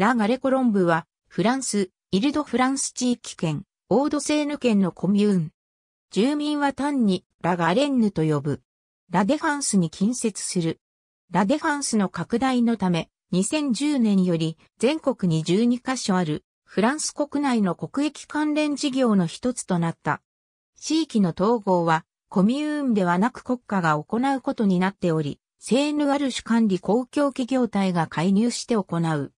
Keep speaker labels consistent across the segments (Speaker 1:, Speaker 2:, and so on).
Speaker 1: ラ・ガレコロンブは、フランス、イルド・フランス地域圏、オードセーヌ県のコミューン。住民は単に、ラ・ガレンヌと呼ぶ。ラ・デファンスに近接する。ラ・デファンスの拡大のため、2010年より全国に12カ所ある、フランス国内の国益関連事業の一つとなった。地域の統合は、コミューンではなく国家が行うことになっており、セーヌアルシュ管理公共企業体が介入して行う。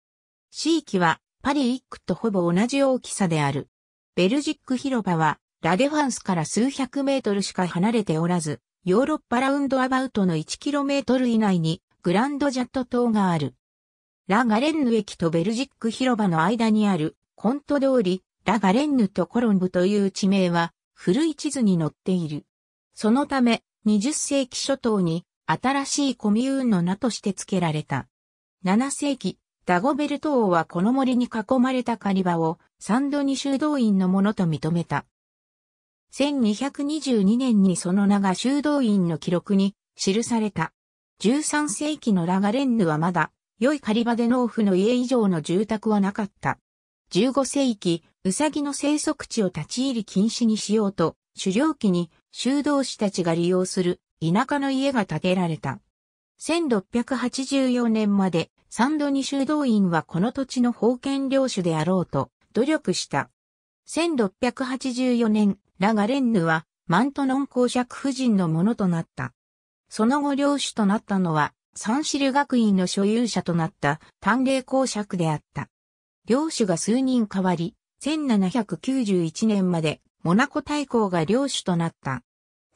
Speaker 1: 地域はパリ1区とほぼ同じ大きさである。ベルジック広場はラデファンスから数百メートルしか離れておらず、ヨーロッパラウンドアバウトの1トル以内にグランドジャット島がある。ラガレンヌ駅とベルジック広場の間にあるコント通り、ラガレンヌとコロンブという地名は古い地図に載っている。そのため20世紀初頭に新しいコミューンの名として付けられた。7世紀、ダゴベルト王はこの森に囲まれた狩り場をサンドニ修道院のものと認めた。1222年にその名が修道院の記録に記された。13世紀のラガレンヌはまだ、良い狩り場で農夫の家以上の住宅はなかった。15世紀、ウサギの生息地を立ち入り禁止にしようと、狩猟期に修道士たちが利用する田舎の家が建てられた。1684年までサンドニ修道院はこの土地の封建領主であろうと努力した。1684年、ラガレンヌはマントノン公爵夫人のものとなった。その後領主となったのは、サンシル学院の所有者となった丹麗公爵であった。領主が数人変わり、1791年までモナコ大公が領主となった。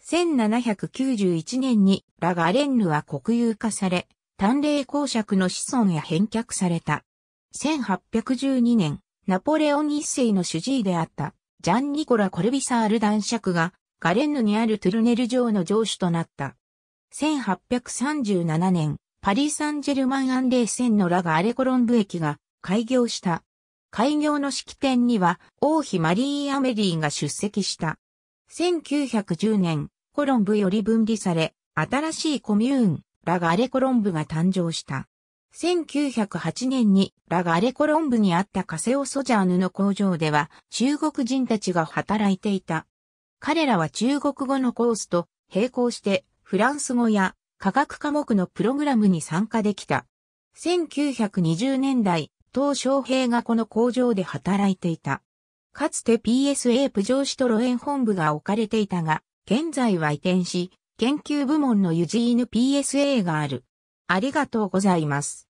Speaker 1: 1791年にラガレンヌは国有化され、丹麗公爵の子孫へ返却された。1812年、ナポレオン一世の主治医であったジャン・ニコラ・コルビサール男爵がガレンヌにあるトゥルネル城の城主となった。1837年、パリ・サンジェルマン・アンレー線のラガ・アレコロンブ駅が開業した。開業の式典には王妃マリー・アメリーが出席した。1910年、コロンブより分離され、新しいコミューン、ラガーレコロンブが誕生した。1908年にラガーレコロンブにあったカセオソジャーヌの工場では中国人たちが働いていた。彼らは中国語のコースと並行してフランス語や科学科目のプログラムに参加できた。1920年代、東昌平がこの工場で働いていた。かつて PSA プ上市と路ン本部が置かれていたが、現在は移転し、研究部門のユジーヌ PSA がある。ありがとうございます。